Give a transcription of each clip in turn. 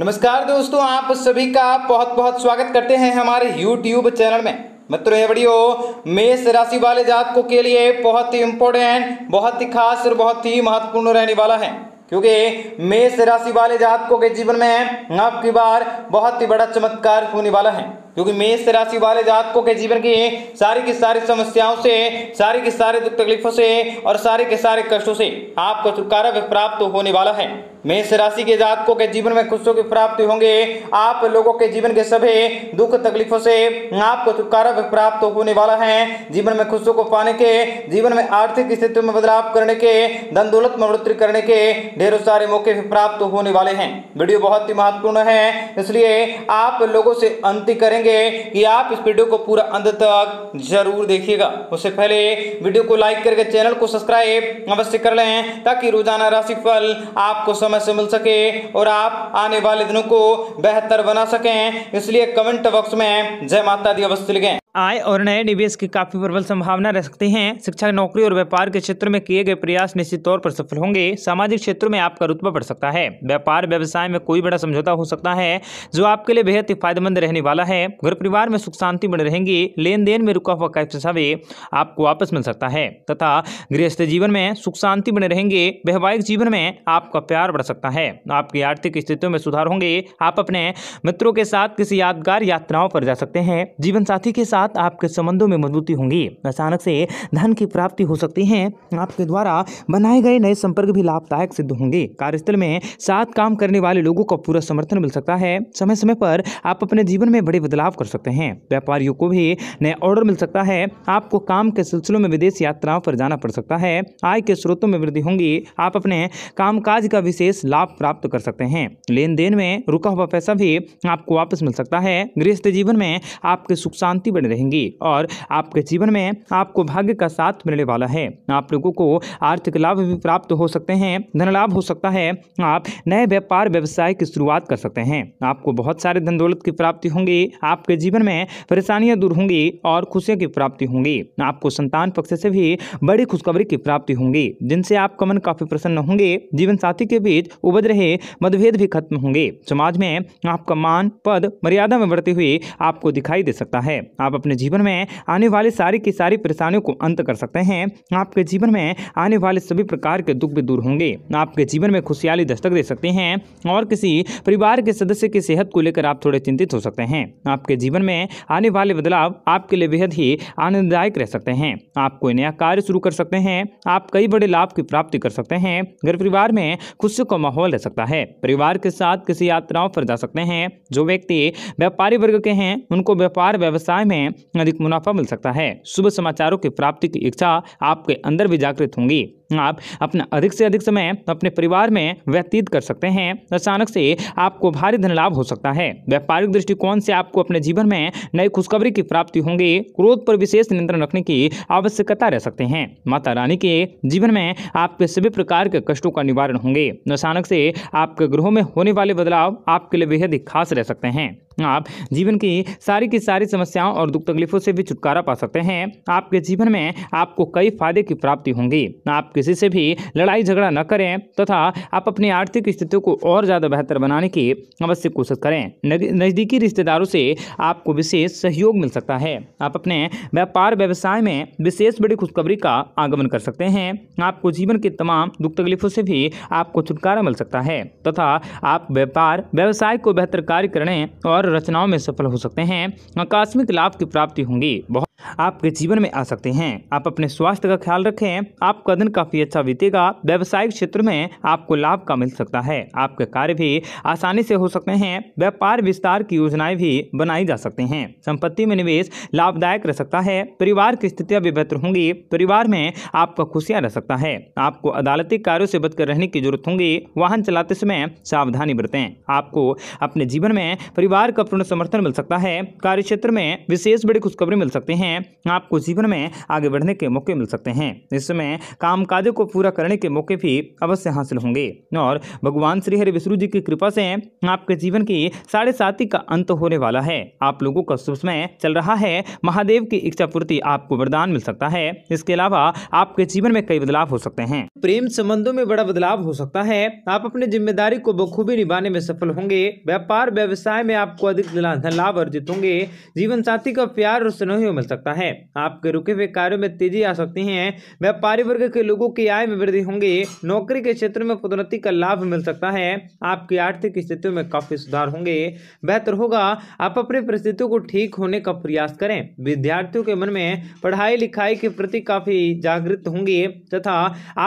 नमस्कार दोस्तों आप सभी का बहुत बहुत स्वागत करते हैं हमारे YouTube चैनल में मित्रों ये वीडियो मेष राशि वाले जातकों के लिए बहुत ही इंपॉर्टेंट बहुत ही खास और बहुत ही महत्वपूर्ण रहने वाला है क्योंकि मेष राशि वाले जातकों के जीवन में आपकी बार बहुत ही बड़ा चमत्कार होने वाला है क्योंकि मेष राशि वाले जातकों के जीवन की सारी की सारी समस्याओं से सारी की सारी दुख तकलीफों से और सारे के सारे कष्टों से आपको छुटकारा प्राप्त होने वाला है मेष राशि के जातकों के जीवन में खुशियों की प्राप्ति होंगे आप लोगों के जीवन के सभी दुख तकलीफों से आपको छुटकारा प्राप्त होने वाला है जीवन में खुशियों को पाने के जीवन में आर्थिक स्थिति में बदलाव करने के धन दौलत में वृद्धि करने के ढेरों सारे मौके भी प्राप्त होने वाले हैं वीडियो बहुत ही महत्वपूर्ण है इसलिए आप लोगों से अंति करेंगे करेंगे कि आप इस वीडियो को पूरा अंत तक जरूर देखिएगा उससे पहले वीडियो को लाइक करके चैनल को सब्सक्राइब अवश्य कर लें ताकि रोजाना राशिफल आपको समय से मिल सके और आप आने वाले दिनों को बेहतर बना सकें इसलिए कमेंट बॉक्स में जय माता दी अवश्य लिखें आय और नए निवेश की काफी प्रबल संभावना रह सकती है शिक्षा नौकरी और व्यापार के क्षेत्र में किए गए प्रयास निश्चित तौर पर सफल होंगे सामाजिक क्षेत्र में आपका रुतबा बढ़ सकता है व्यापार व्यवसाय में कोई बड़ा समझौता हो सकता है जो आपके लिए बेहद ही फायदेमंद रहने वाला है घर परिवार में सुख शांति बने रहेंगी लेन देन में रुका हुआ पैसावे आपको वापस मिल सकता है तथा गृहस्थ जीवन में सुख शांति बने रहेंगे वैवाहिक जीवन में आपका प्यार बढ़ सकता है आपकी आर्थिक स्थितियों में सुधार होंगे आप अपने मित्रों के साथ किसी यादगार यात्राओं पर जा सकते हैं जीवन साथी के साथ साथ आपके संबंधों में मजबूती होंगी अचानक से धन की प्राप्ति हो सकती है आपके द्वारा बनाए गए नए संपर्क भी लाभदायक सिद्ध होंगे कार्यस्थल में साथ काम करने वाले लोगों का पूरा समर्थन मिल सकता है समय समय पर आप अपने जीवन में बड़े बदलाव कर सकते हैं व्यापारियों को भी नया ऑर्डर मिल सकता है आपको काम के सिलसिलों में विदेश यात्राओं पर जाना पड़ सकता है आय के स्रोतों में वृद्धि होंगी आप अपने कामकाज का विशेष लाभ प्राप्त कर सकते हैं लेन देन में रुका हुआ पैसा भी आपको वापस मिल सकता है गृहस्थ जीवन में आपके सुख शांति बने रहेंगी और आपके जीवन में आपको भाग्य का साथ मिलने वाला है आप लोगों को आर्थिक लाभ भी प्राप्त हो सकते हैं धन लाभ हो सकता है आप नए व्यापार व्यवसाय की शुरुआत कर सकते हैं आपको बहुत सारे धन दौलत की प्राप्ति होंगी आपके जीवन में परेशानियां दूर होंगी और खुशियों की प्राप्ति होंगी आपको संतान पक्ष से भी बड़ी खुशखबरी की प्राप्ति होंगी जिनसे आपका मन काफी प्रसन्न होंगे जीवन साथी के बीच उपज रहे मतभेद भी खत्म होंगे समाज में आपका मान पद मर्यादा में बढ़ते हुए आपको दिखाई दे सकता है आप अपने जीवन में आने वाली सारी की सारी परेशानियों को अंत कर सकते हैं आपके जीवन में आने वाले सभी प्रकार के दुख भी दूर होंगे आपके जीवन में खुशहाली दस्तक दे सकते हैं और किसी परिवार के सदस्य की सेहत को लेकर आप थोड़े चिंतित हो सकते हैं आपके जीवन में आने वाले बदलाव आपके लिए बेहद ही आनंददायक रह सकते हैं आप कोई नया कार्य शुरू कर सकते हैं आप कई बड़े लाभ की प्राप्ति कर सकते हैं घर परिवार में खुशी का माहौल रह सकता है परिवार के साथ किसी यात्राओं पर जा सकते हैं जो व्यक्ति व्यापारी वर्ग के हैं उनको व्यापार व्यवसाय में अधिक मुनाफा मिल सकता है शुभ समाचारों की प्राप्ति की इच्छा आपके अंदर भी जागृत होंगी आप अपना अधिक से अधिक समय अपने परिवार में व्यतीत कर सकते हैं अचानक से आपको भारी धन लाभ हो सकता है व्यापारिक दृष्टिकोण से आपको अपने जीवन में नई खुशखबरी की प्राप्ति होंगी क्रोध पर विशेष नियंत्रण रखने की आवश्यकता रह सकते हैं माता रानी के जीवन में आपके सभी प्रकार के कष्टों का निवारण होंगे अचानक से आपके ग्रहों में होने वाले बदलाव आपके लिए बेहद खास रह सकते हैं आप जीवन की सारी की सारी समस्याओं और दुख तकलीफों से भी छुटकारा पा सकते हैं आपके जीवन में आपको कई फायदे की प्राप्ति होंगी आपके किसी से भी लड़ाई झगड़ा न करें तथा आप अपनी आर्थिक स्थिति को और ज़्यादा बेहतर बनाने की अवश्य कोशिश करें नज़दीकी रिश्तेदारों से आपको विशेष सहयोग मिल सकता है आप अपने व्यापार व्यवसाय में विशेष बड़ी खुशखबरी का आगमन कर सकते हैं आपको जीवन के तमाम दुख तकलीफों से भी आपको छुटकारा मिल सकता है तथा आप व्यापार व्यवसाय को बेहतर कार्य करने और रचनाओं में सफल हो सकते हैं आकस्मिक लाभ की प्राप्ति होंगी बहुत आपके जीवन में आ सकते हैं आप अपने स्वास्थ्य का ख्याल रखें आपका दिन काफी अच्छा बीतेगा व्यवसायिक क्षेत्र में आपको लाभ का मिल सकता है आपके कार्य भी आसानी से हो सकते हैं व्यापार विस्तार की योजनाएं भी बनाई जा सकते हैं संपत्ति में निवेश लाभदायक रह सकता है परिवार की स्थितियां भी बेहतर होंगी परिवार में आपका खुशियां रह सकता है आपको अदालती कार्यो से बचकर रहने की जरूरत होगी वाहन चलाते समय सावधानी बरते आपको अपने जीवन में परिवार का पूर्ण समर्थन मिल सकता है कार्य क्षेत्र में विशेष बड़ी खुशखबरी मिल सकती है हैं आपको जीवन में आगे बढ़ने के मौके मिल सकते हैं इसमें काम को पूरा करने के मौके भी अवश्य हासिल होंगे और भगवान श्रीहरि विष्णु जी की कृपा से आपके जीवन की साढ़े साथी का अंत होने वाला है आप लोगों का शुभ समय चल रहा है महादेव की इच्छा पूर्ति आपको वरदान मिल सकता है इसके अलावा आपके जीवन में कई बदलाव हो सकते हैं प्रेम संबंधों में बड़ा बदलाव हो सकता है आप अपनी जिम्मेदारी को बखूबी निभाने में सफल होंगे व्यापार व्यवसाय में आपको अधिक धन लाभ अर्जित होंगे जीवन साथी का प्यार और स्नेह मिल सकता सकता है आपके रुके हुए कार्यों में तेजी आ सकती है व्यापारी वर्ग के लोगों की आय में वृद्धि होंगे नौकरी के क्षेत्र में पदोन्नति का लाभ मिल सकता है आपकी आर्थिक स्थितियों में काफी सुधार होंगे बेहतर होगा आप अपनी परिस्थितियों को ठीक होने का प्रयास करें विद्यार्थियों के मन में पढ़ाई लिखाई के प्रति काफी जागृत होंगे तथा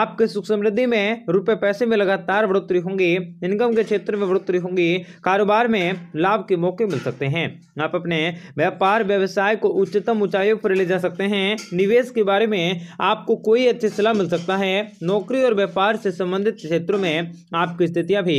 आपके सुख समृद्धि में रुपए पैसे में लगातार बढ़ोतरी होंगी इनकम के क्षेत्र में बढ़ोतरी होंगी कारोबार में लाभ के मौके मिल सकते हैं आप अपने व्यापार व्यवसाय को उच्चतम ऊंचाई आयोग पर ले जा सकते हैं निवेश के बारे में आपको कोई अच्छी सलाह मिल सकता है नौकरी और व्यापार से संबंधित क्षेत्रों में आपकी स्थितियाँ भी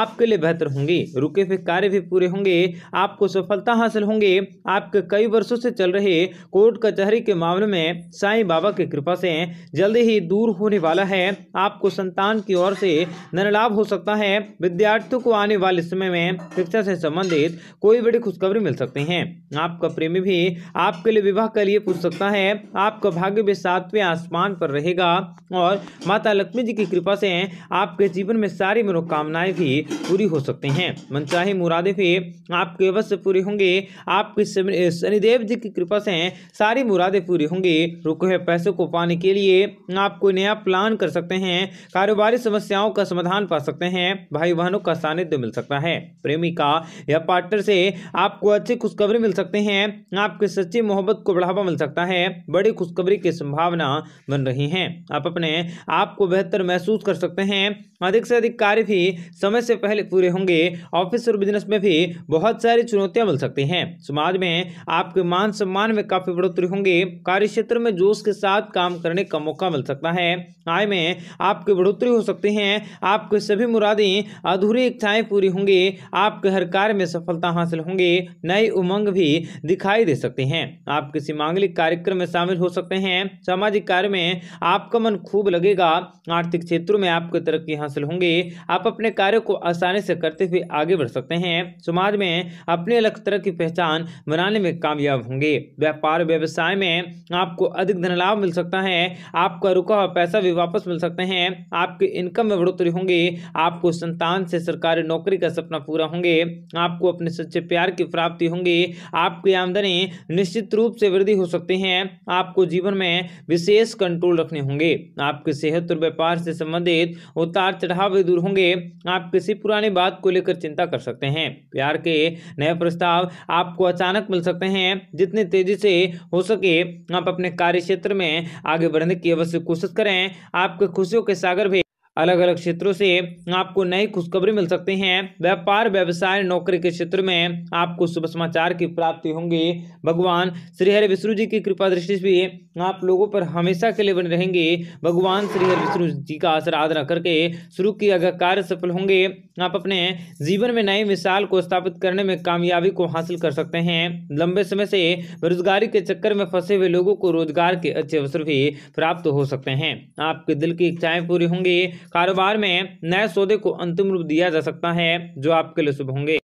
आपके लिए बेहतर होंगी रुके हुए कार्य भी पूरे होंगे आपको सफलता हासिल होंगे आपके कई वर्षों से चल रहे कोर्ट कचहरी के मामले में साईं बाबा की कृपा से जल्द ही दूर होने वाला है आपको संतान की ओर से धनलाभ हो सकता है विद्यार्थियों को आने वाले समय में शिक्षा से संबंधित कोई बड़ी खुशखबरी मिल सकती है आपका प्रेमी भी आपके लिए विवाह सेवा के लिए पूछ सकता है आपका भाग्य भी सातवें आसमान पर रहेगा और माता लक्ष्मी जी की कृपा से आपके जीवन में सारी मनोकामनाएं भी पूरी हो सकते हैं मनचाही मुरादे भी आपके अवश्य पूरे होंगे आपके शनिदेव जी की कृपा से सारी मुरादे पूरी होंगी रुके हुए पैसों को पाने के लिए आप कोई नया प्लान कर सकते हैं कारोबारी समस्याओं का समाधान पा सकते हैं भाई बहनों का सानिध्य मिल सकता है प्रेमिका या पार्टनर से आपको अच्छी खुशखबरी मिल सकते हैं आपके सच्ची मोहब्बत को बढ़ावा मिल सकता है बड़ी खुशखबरी की संभावना बन रही है आप अपने आप को बेहतर महसूस कर सकते हैं अधिक से अधिक कार्य भी समय से पहले पूरे होंगे ऑफिस और बिजनेस में भी बहुत सारी चुनौतियां मिल सकती हैं समाज में आपके मान सम्मान में काफी बढ़ोतरी होंगे कार्य क्षेत्र में जोश के साथ काम करने का मौका मिल सकता है आय में आपकी बढ़ोतरी हो सकती है आपके सभी मुरादें अधूरी इच्छाएं पूरी होंगी आपके हर कार्य में सफलता हासिल होंगी नई उमंग भी दिखाई दे सकती है आपके किसी मांगलिक कार्यक्रम में शामिल हो सकते हैं सामाजिक कार्य में आपका मन खूब लगेगा आर्थिक क्षेत्रों में आपको तरक्की हासिल होंगे आप अपने कार्य को आसानी से करते हुए आगे बढ़ सकते हैं समाज में अपने अलग तरह की पहचान बनाने में कामयाब होंगे व्यापार व्यवसाय में आपको अधिक धन लाभ मिल सकता है आपका रुका हुआ पैसा भी वापस मिल सकते हैं आपके इनकम में बढ़ोतरी होंगी आपको संतान से सरकारी नौकरी का सपना पूरा होंगे आपको अपने सच्चे प्यार की प्राप्ति होंगी आपकी आमदनी निश्चित रूप से वृद्धि हो सकती है आपको जीवन में विशेष कंट्रोल रखने होंगे आपके सेहत और व्यापार से संबंधित उतार चढ़ाव दूर होंगे आप किसी पुरानी बात को लेकर चिंता कर सकते हैं प्यार के नए प्रस्ताव आपको अचानक मिल सकते हैं जितनी तेजी से हो सके आप अपने कार्य क्षेत्र में आगे बढ़ने की अवश्य कोशिश करें आपके खुशियों के सागर भी अलग अलग क्षेत्रों से आपको नई खुशखबरी मिल सकती हैं व्यापार व्यवसाय नौकरी के क्षेत्र में आपको शुभ समाचार की प्राप्ति होंगी भगवान श्रीहरि विष्णु जी की कृपा दृष्टि से आप लोगों पर हमेशा के लिए बने रहेंगे भगवान श्रीहरि विष्णु जी का आराधना करके शुरू किया गया कार्य सफल होंगे आप अपने जीवन में नई मिसाल को स्थापित करने में कामयाबी को हासिल कर सकते हैं लंबे समय से बेरोजगारी के चक्कर में फंसे हुए लोगों को रोजगार के अच्छे अवसर भी प्राप्त हो सकते हैं आपके दिल की इच्छाएं पूरी होंगी कारोबार में नए सौदे को अंतिम रूप दिया जा सकता है जो आपके लिए शुभ होंगे